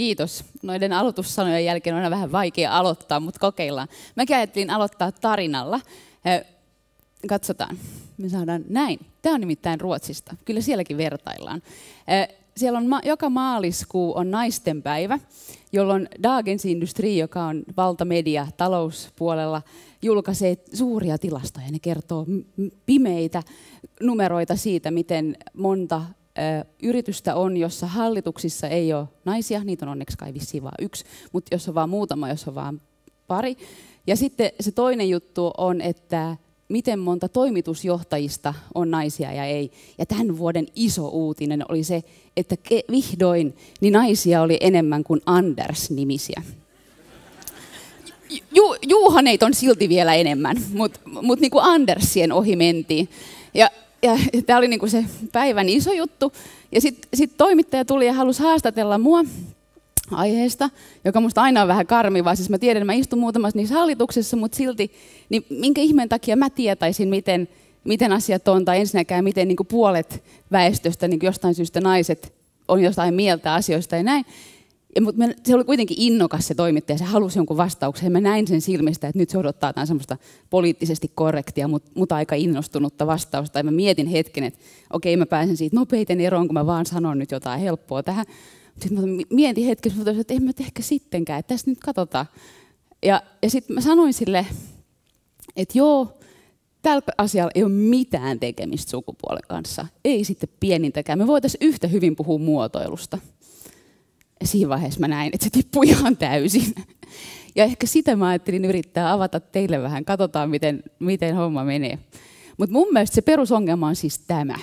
Kiitos. Noiden aloitussanojen jälkeen on aina vähän vaikea aloittaa, mutta kokeillaan. Mä ajattelin aloittaa tarinalla. Katsotaan. Me saadaan näin. Tämä on nimittäin Ruotsista. Kyllä sielläkin vertaillaan. Siellä on joka maaliskuu on naisten päivä, jolloin Dagens Industri, joka on valtamedia talouspuolella, julkaisee suuria tilastoja. Ne kertoo pimeitä numeroita siitä, miten monta yritystä on, jossa hallituksissa ei ole naisia, niitä on onneksi kai vissiin vaan yksi, mutta jos on vaan muutama, jos on vaan pari. Ja sitten se toinen juttu on, että miten monta toimitusjohtajista on naisia ja ei. Ja tämän vuoden iso uutinen oli se, että vihdoin niin naisia oli enemmän kuin Anders-nimisiä. Ju, Juuhaneit on silti vielä enemmän, mutta mut niinku Andersien ohi mentiin. Ja ja tämä oli niin kuin se päivän iso juttu. Ja sitten sit toimittaja tuli ja halusi haastatella mua aiheesta, joka musta aina on vähän karmivaa. Siis mä tiedän, mä istun muutamassa niissä hallituksessa, mutta silti, niin minkä ihmeen takia mä tietäisin, miten, miten asiat on, tai ensinnäkään miten niin kuin puolet väestöstä niin kuin jostain syystä naiset on jostain mieltä asioista ja näin. Ja, mutta se oli kuitenkin innokas se toimittaja, se halusi jonkun vastauksen. Mä näin sen silmistä, että nyt se odottaa jotain semmoista poliittisesti korrektia, mutta, mutta aika innostunutta vastausta. Ja mä mietin hetken, että okei mä pääsen siitä nopeiten eroon, kun mä vaan sanon nyt jotain helppoa tähän. Sitten mä mietin hetken, mutta että en mä ehkä sittenkään, että tässä nyt katsotaan. Ja, ja sitten mä sanoin sille, että joo, tällä asialla ei ole mitään tekemistä sukupuolen kanssa. Ei sitten pienintäkään. Me voitaisiin yhtä hyvin puhua muotoilusta. Ja siinä vaiheessa mä näin, että se tippui ihan täysin. Ja ehkä sitä mä ajattelin yrittää avata teille vähän, katsotaan miten, miten homma menee. Mutta mun mielestä se perusongelma on siis tämä.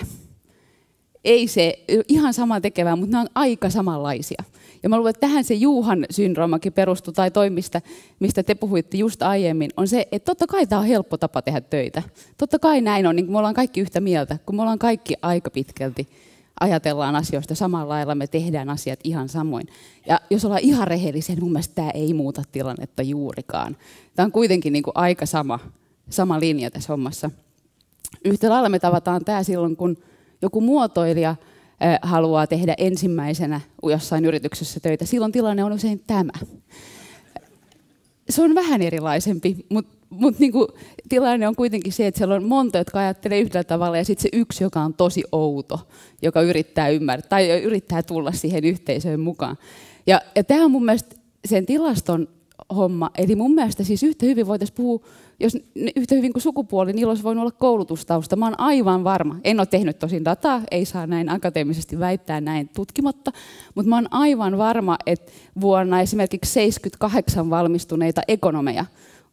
Ei se ihan sama tekevää, mutta nämä on aika samanlaisia. Ja mä luulen, että tähän se Juuhan syndroomakin perustuu, tai toimista mistä, te puhuitte just aiemmin, on se, että totta kai tämä on helppo tapa tehdä töitä. Totta kai näin on, niin me ollaan kaikki yhtä mieltä, kun me ollaan kaikki aika pitkälti ajatellaan asioista samalla lailla, me tehdään asiat ihan samoin. Ja jos ollaan ihan rehellisiä, niin mun mielestä tämä ei muuta tilannetta juurikaan. Tämä on kuitenkin niin kuin aika sama, sama linja tässä hommassa. Yhtä lailla me tavataan tämä silloin, kun joku muotoilija eh, haluaa tehdä ensimmäisenä jossain yrityksessä töitä. Silloin tilanne on usein tämä. Se on vähän erilaisempi, mutta mutta niinku, tilanne on kuitenkin se, että siellä on monta, jotka ajattelee yhdellä tavalla ja sitten se yksi, joka on tosi outo, joka yrittää ymmärtää tai yrittää tulla siihen yhteisöön mukaan. Ja, ja tämä on mun mielestä sen tilaston homma. Eli mun mielestä siis yhtä hyvin voitaisiin puhua, jos yhtä hyvin kuin sukupuoli, niin, olisi voinut olla koulutustausta. Mä oon aivan varma. En ole tehnyt tosin dataa, ei saa näin akateemisesti väittää näin tutkimatta, mutta mä oon aivan varma, että vuonna esimerkiksi 78 valmistuneita ekonomeja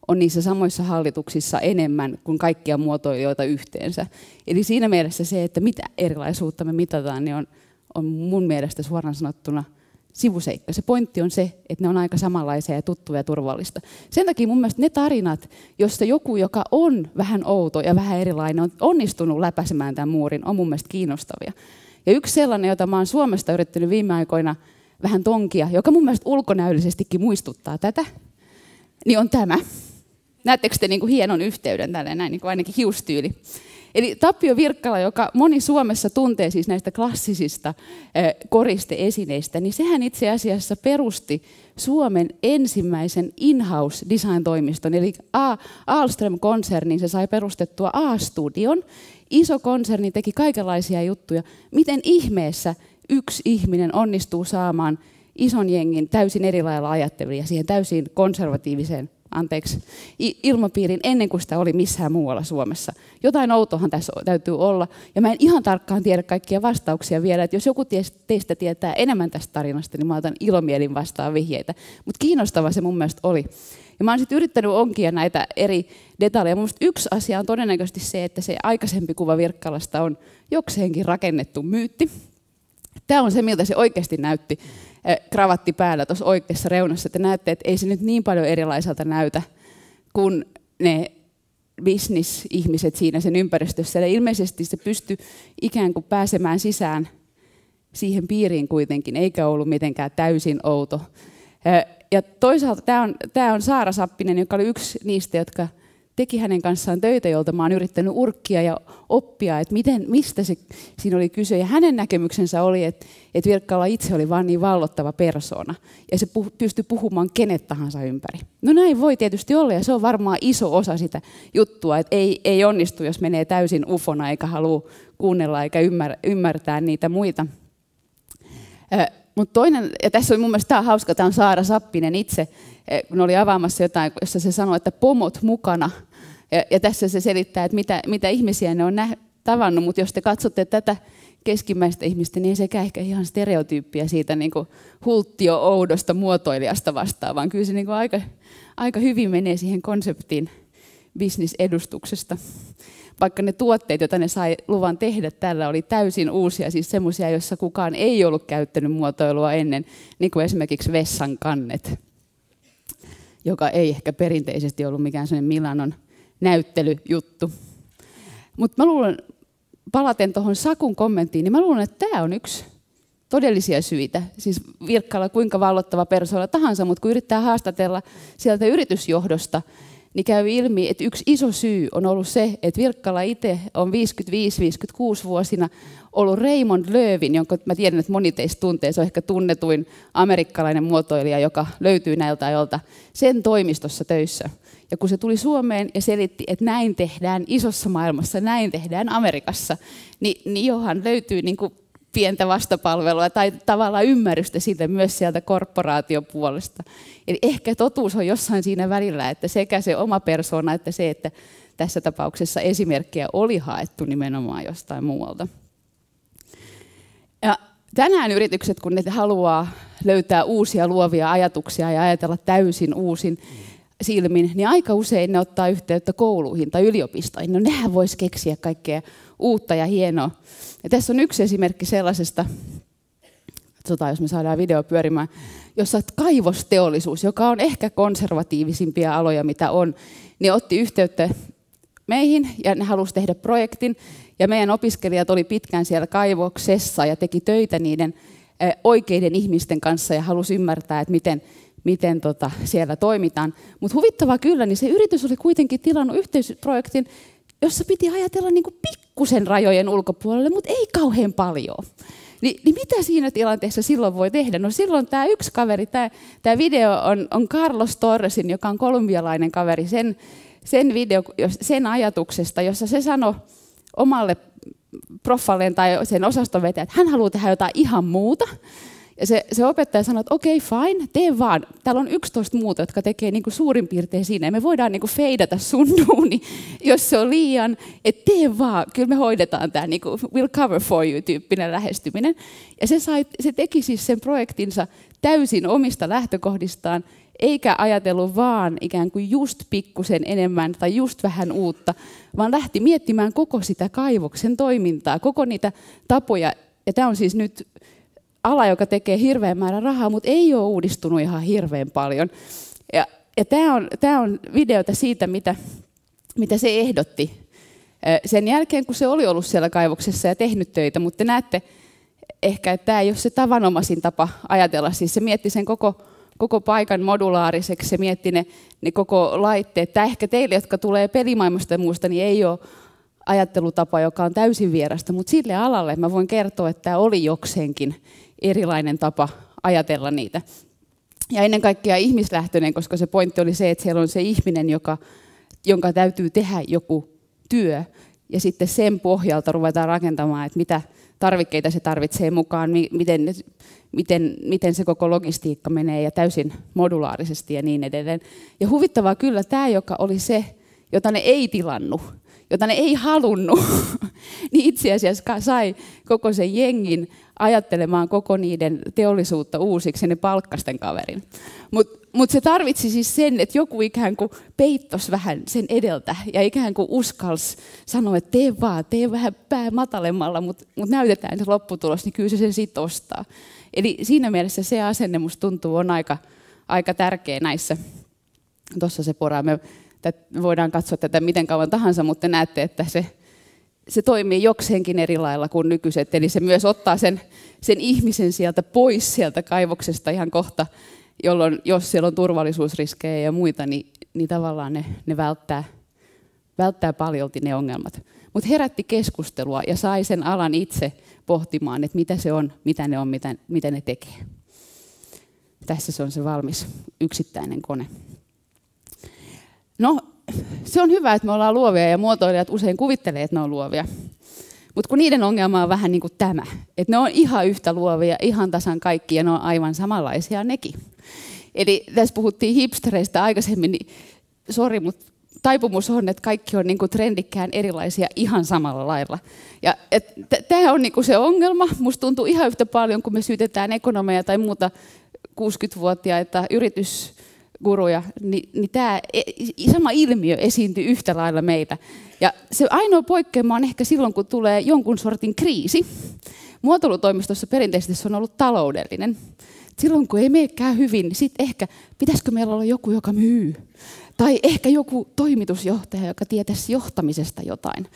on niissä samoissa hallituksissa enemmän kuin kaikkia muotoilijoita yhteensä. Eli siinä mielessä se, että mitä erilaisuutta me mitataan, niin on, on mun mielestä suoraan sanottuna sivuseikka. Se pointti on se, että ne on aika samanlaisia ja tuttuja ja turvallista. Sen takia mun mielestä ne tarinat, joissa joku, joka on vähän outo ja vähän erilainen, on onnistunut läpäisemään tämän muurin, on mun mielestä kiinnostavia. Ja yksi sellainen, jota mä oon Suomesta yrittänyt viime aikoina vähän tonkia, joka mun mielestä ulkonäöllisestikin muistuttaa tätä, niin on tämä. Näettekö te niin kuin hienon yhteyden tälle näin, niin kuin ainakin hiustyyli? Eli Tapio Virkkala, joka moni Suomessa tuntee siis näistä klassisista koristeesineistä, niin sehän itse asiassa perusti Suomen ensimmäisen in-house design-toimiston, eli A. Alström-konsernin, se sai perustettua A-studion. Iso konserni teki kaikenlaisia juttuja. Miten ihmeessä yksi ihminen onnistuu saamaan ison jengin täysin erilailla ja siihen täysin konservatiiviseen anteeksi, ilmapiirin ennen kuin sitä oli missään muualla Suomessa. Jotain outohan tässä täytyy olla. Ja mä en ihan tarkkaan tiedä kaikkia vastauksia vielä. Että jos joku teistä tietää enemmän tästä tarinasta, niin mä otan ilomielin vastaan vihjeitä. Mutta kiinnostava se mun mielestä oli. Ja mä oon sitten yrittänyt onkia näitä eri detaljeja. Mun yksi asia on todennäköisesti se, että se aikaisempi kuva Virkkalasta on jokseenkin rakennettu myytti Tämä on se, miltä se oikeasti näytti eh, kravatti päällä tuossa oikeassa reunassa. Te näette, että ei se nyt niin paljon erilaiselta näytä kuin ne bisnisihmiset siinä sen ympäristössä. Eli ilmeisesti se pysty ikään kuin pääsemään sisään siihen piiriin kuitenkin, eikä ollut mitenkään täysin outo. Eh, ja toisaalta tämä on, tämä on Saara Sappinen, joka oli yksi niistä, jotka teki hänen kanssaan töitä, jolta mä oon yrittänyt urkkia ja oppia, että miten, mistä se, siinä oli kyse. Ja hänen näkemyksensä oli, että, että Virkkala itse oli vain niin vallottava persona. Ja se puh, pystyi puhumaan kenet tahansa ympäri. No näin voi tietysti olla ja se on varmaan iso osa sitä juttua, että ei, ei onnistu, jos menee täysin ufona eikä halua kuunnella eikä ymmär, ymmärtää niitä muita. Mutta toinen, ja tässä on mun mielestä tämä hauska, tämä on Saara Sappinen itse, kun oli avaamassa jotain, jossa se sanoi, että pomot mukana – ja, ja tässä se selittää, että mitä, mitä ihmisiä ne on näh, tavannut, mutta jos te katsotte tätä keskimmäistä ihmistä, niin ei sekään ehkä ihan stereotyyppiä siitä niin kuin hulttio-oudosta muotoilijasta vastaan, vaan kyllä se niin kuin aika, aika hyvin menee siihen konseptiin bisnisedustuksesta. Vaikka ne tuotteet, joita ne sai luvan tehdä tällä, oli täysin uusia, siis semmoisia, joissa kukaan ei ollut käyttänyt muotoilua ennen, niin kuin esimerkiksi vessan kannet, joka ei ehkä perinteisesti ollut mikään sellainen Milanon näyttelyjuttu. Mutta mä luulen, palaten tuohon Sakun kommenttiin, niin mä luulen, että tämä on yksi todellisia syitä. Siis virkkaalla kuinka vallottava persoona tahansa, mutta kun yrittää haastatella sieltä yritysjohdosta, niin käy ilmi, että yksi iso syy on ollut se, että Virkkala itse on 55-56 vuosina ollut Raymond Lövin, jonka mä tiedän, että moni teistä tuntee, se on ehkä tunnetuin amerikkalainen muotoilija, joka löytyy näiltä ajoilta, sen toimistossa töissä. Ja kun se tuli Suomeen ja selitti, että näin tehdään isossa maailmassa, näin tehdään Amerikassa, niin, niin johan löytyy niin kuin pientä vastapalvelua tai tavallaan ymmärrystä siitä myös sieltä korporaatiopuolesta. Eli ehkä totuus on jossain siinä välillä, että sekä se oma persoona että se, että tässä tapauksessa esimerkkejä oli haettu nimenomaan jostain muualta. Ja tänään yritykset, kun ne haluaa löytää uusia luovia ajatuksia ja ajatella täysin uusin, mm silmin, niin aika usein ne ottaa yhteyttä kouluihin tai yliopistoihin. No nehän voisi keksiä kaikkea uutta ja hienoa. Ja tässä on yksi esimerkki sellaisesta, katsotaan jos me saadaan video pyörimään, jossa kaivosteollisuus, joka on ehkä konservatiivisimpia aloja mitä on, niin otti yhteyttä meihin ja ne halusi tehdä projektin. Ja meidän opiskelijat oli pitkään siellä kaivoksessa ja teki töitä niiden eh, oikeiden ihmisten kanssa ja halusi ymmärtää, että miten miten tota siellä toimitaan. Mutta huvittavaa kyllä, niin se yritys oli kuitenkin tilannut yhteisprojektin, jossa piti ajatella niin kuin pikkusen rajojen ulkopuolelle, mutta ei kauhean paljon. Ni, niin mitä siinä tilanteessa silloin voi tehdä? No silloin tämä yksi kaveri, tämä video on, on Carlos Torresin, joka on kolumbialainen kaveri, sen, sen video sen ajatuksesta, jossa se sanoi omalle proffalleen tai sen osaston vetäjä, että hän haluaa tehdä jotain ihan muuta. Ja se, se opettaja sanoi, että okei, okay, fine, tee vaan. Täällä on 11 muuta, jotka tekee niin kuin suurin piirtein siinä. Ja me voidaan niin kuin feidata sun duuni, jos se on liian. Että tee vaan, kyllä me hoidetaan tämä niin kuin, we'll cover for you tyyppinen lähestyminen. Ja se, sai, se teki siis sen projektinsa täysin omista lähtökohdistaan, eikä ajatellut vaan ikään kuin just pikkusen enemmän tai just vähän uutta, vaan lähti miettimään koko sitä kaivoksen toimintaa, koko niitä tapoja. Ja tämä on siis nyt ala, joka tekee hirveän määrän rahaa, mutta ei ole uudistunut ihan hirveän paljon. Ja, ja tämä on, tää on videota siitä, mitä, mitä se ehdotti sen jälkeen, kun se oli ollut siellä kaivoksessa ja tehnyt töitä, mutta te näette ehkä, että tämä ei ole se tavanomaisin tapa ajatella. Siis se mietti sen koko, koko paikan modulaariseksi, se mietti ne, ne koko laitteet. Tämä ehkä teille, jotka tulee pelimaailmasta ja muusta, niin ei ole ajattelutapa, joka on täysin vierasta, mutta sille alalle mä voin kertoa, että tämä oli jokseenkin erilainen tapa ajatella niitä. Ja ennen kaikkea ihmislähtöinen, koska se pointti oli se, että siellä on se ihminen, joka, jonka täytyy tehdä joku työ. Ja sitten sen pohjalta ruvetaan rakentamaan, että mitä tarvikkeita se tarvitsee mukaan, miten, miten, miten se koko logistiikka menee ja täysin modulaarisesti ja niin edelleen. Ja huvittavaa kyllä tämä, joka oli se, jota ne ei tilannut, jota ne ei halunnut, niin itse asiassa sai koko sen jengin ajattelemaan koko niiden teollisuutta uusiksi, ne palkkasten kaverin. Mutta mut se tarvitsi siis sen, että joku ikään kuin peittos vähän sen edeltä ja ikään kuin uskalsi sanoa, että tee vaan, tee vähän pää matalemmalla, mutta mut näytetään se lopputulos, niin kyllä se sen sitten ostaa. Eli siinä mielessä se asenne musta tuntuu on aika, aika tärkeä näissä. Tuossa se pora. Me voidaan katsoa tätä miten kauan tahansa, mutta näette, että se, se toimii jokseenkin eri lailla kuin nykyiset. Eli se myös ottaa sen, sen ihmisen sieltä pois sieltä kaivoksesta ihan kohta, jolloin jos siellä on turvallisuusriskejä ja muita, niin, niin tavallaan ne, ne välttää, välttää paljolti ne ongelmat. Mutta herätti keskustelua ja sai sen alan itse pohtimaan, että mitä se on, mitä ne on, mitä, mitä ne tekee. Tässä se on se valmis yksittäinen kone. No, se on hyvä, että me ollaan luovia ja muotoilijat usein kuvittelee, että ne on luovia. Mutta kun niiden ongelma on vähän niin kuin tämä, että ne on ihan yhtä luovia, ihan tasan kaikki ja ne on aivan samanlaisia nekin. Eli tässä puhuttiin hipstereistä aikaisemmin, niin sori, mutta taipumus on, että kaikki on niin kuin trendikkään erilaisia ihan samalla lailla. Ja tämä on niin kuin se ongelma. Musta tuntuu ihan yhtä paljon, kun me syytetään ekonomeja tai muuta 60-vuotiaita yritys guruja, niin, niin tämä e, sama ilmiö esiintyi yhtä lailla meitä. Ja se ainoa poikkeama on ehkä silloin, kun tulee jonkun sortin kriisi. Muotoilutoimistossa perinteisesti se on ollut taloudellinen. Silloin kun ei menekään hyvin, niin sitten ehkä pitäisikö meillä olla joku, joka myy. Tai ehkä joku toimitusjohtaja, joka tietäisi johtamisesta jotain.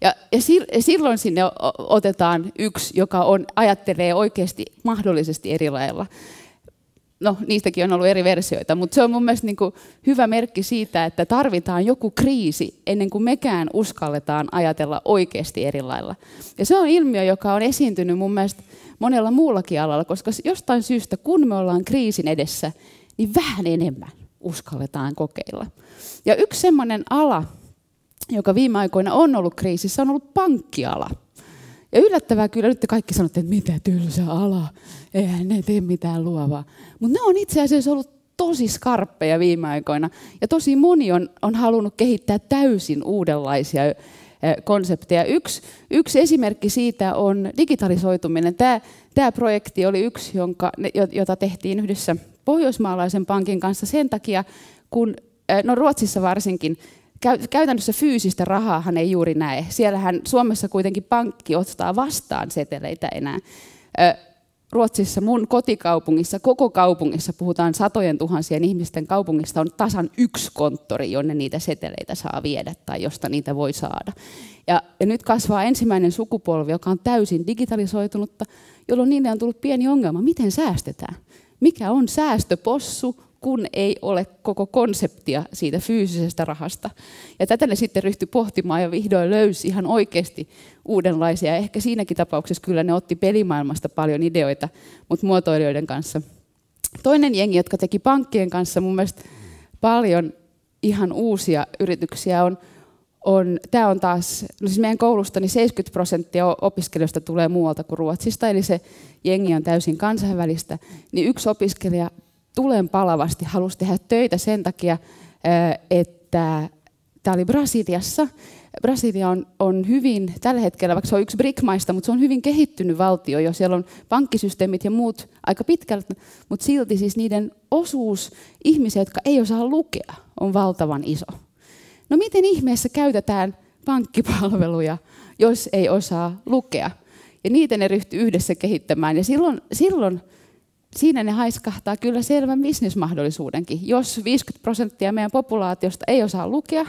Ja, ja silloin sinne otetaan yksi, joka on, ajattelee oikeasti mahdollisesti eri lailla no niistäkin on ollut eri versioita, mutta se on mun mielestä niin kuin hyvä merkki siitä, että tarvitaan joku kriisi ennen kuin mekään uskalletaan ajatella oikeasti eri lailla. Ja se on ilmiö, joka on esiintynyt mun mielestä monella muullakin alalla, koska jostain syystä, kun me ollaan kriisin edessä, niin vähän enemmän uskalletaan kokeilla. Ja yksi semmoinen ala, joka viime aikoina on ollut kriisissä, on ollut pankkiala. Ja yllättävää kyllä, nyt te kaikki sanotte, että mitä tylsä ala, eihän ne tee mitään luovaa. Mutta ne on itse asiassa ollut tosi skarppeja viime aikoina. Ja tosi moni on, on halunnut kehittää täysin uudenlaisia konsepteja. Yksi, yksi esimerkki siitä on digitalisoituminen. Tämä, tämä projekti oli yksi, jonka, jota tehtiin yhdessä pohjoismaalaisen pankin kanssa sen takia, kun no Ruotsissa varsinkin käytännössä fyysistä rahaa, hän ei juuri näe. Siellähän Suomessa kuitenkin pankki ottaa vastaan seteleitä enää. Ruotsissa, mun kotikaupungissa, koko kaupungissa, puhutaan satojen tuhansien ihmisten kaupungista, on tasan yksi konttori, jonne niitä seteleitä saa viedä tai josta niitä voi saada. Ja, ja nyt kasvaa ensimmäinen sukupolvi, joka on täysin digitalisoitunutta, jolloin niille on tullut pieni ongelma, miten säästetään. Mikä on säästöpossu, kun ei ole koko konseptia siitä fyysisestä rahasta. Ja tätä ne sitten ryhtyi pohtimaan ja vihdoin löysi ihan oikeasti uudenlaisia. Ehkä siinäkin tapauksessa kyllä ne otti pelimaailmasta paljon ideoita, mutta muotoilijoiden kanssa. Toinen jengi, jotka teki pankkien kanssa mun mielestä paljon ihan uusia yrityksiä on, on tämä on taas, no siis meidän koulusta niin 70 prosenttia opiskelijoista tulee muualta kuin Ruotsista, eli se jengi on täysin kansainvälistä, niin yksi opiskelija tulen palavasti halusi tehdä töitä sen takia, että tämä oli Brasiliassa. Brasilia on, on hyvin, tällä hetkellä, vaikka se on yksi BRIC-maista, mutta se on hyvin kehittynyt valtio jo. Siellä on pankkisysteemit ja muut aika pitkältä, mutta silti siis niiden osuus ihmisiä, jotka ei osaa lukea, on valtavan iso. No miten ihmeessä käytetään pankkipalveluja, jos ei osaa lukea? Ja niitä ne ryhtyy yhdessä kehittämään. Ja silloin, silloin siinä ne haiskahtaa kyllä selvän bisnismahdollisuudenkin. Jos 50 prosenttia meidän populaatiosta ei osaa lukea,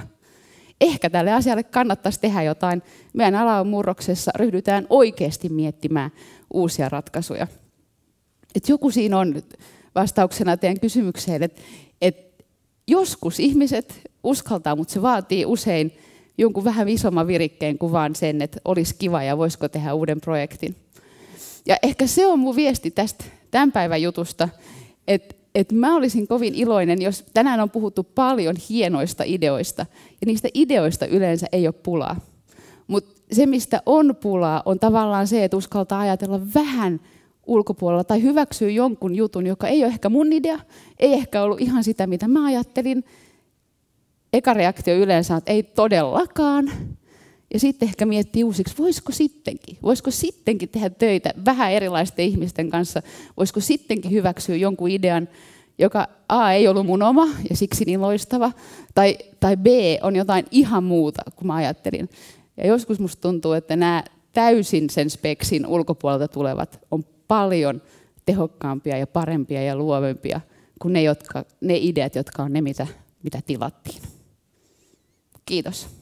ehkä tälle asialle kannattaisi tehdä jotain. Meidän ala on murroksessa, ryhdytään oikeasti miettimään uusia ratkaisuja. Et joku siinä on vastauksena teidän kysymykseen, että et joskus ihmiset uskaltaa, mutta se vaatii usein jonkun vähän isomman virikkeen kuin vaan sen, että olisi kiva ja voisiko tehdä uuden projektin. Ja ehkä se on mun viesti tästä tämän päivän jutusta, että että mä olisin kovin iloinen, jos tänään on puhuttu paljon hienoista ideoista, ja niistä ideoista yleensä ei ole pulaa. Mutta se, mistä on pulaa, on tavallaan se, että uskaltaa ajatella vähän ulkopuolella tai hyväksyy jonkun jutun, joka ei ole ehkä mun idea, ei ehkä ollut ihan sitä, mitä mä ajattelin. Eka reaktio yleensä on, että ei todellakaan. Ja sitten ehkä miettii uusiksi, voisiko sittenkin, voisiko sittenkin tehdä töitä vähän erilaisten ihmisten kanssa, voisiko sittenkin hyväksyä jonkun idean, joka A ei ollut mun oma ja siksi niin loistava, tai, tai B on jotain ihan muuta kuin mä ajattelin. Ja joskus musta tuntuu, että nämä täysin sen speksin ulkopuolelta tulevat on paljon tehokkaampia ja parempia ja luovempia kuin ne, jotka, ne ideat, jotka on ne, mitä, mitä tilattiin. Kiitos.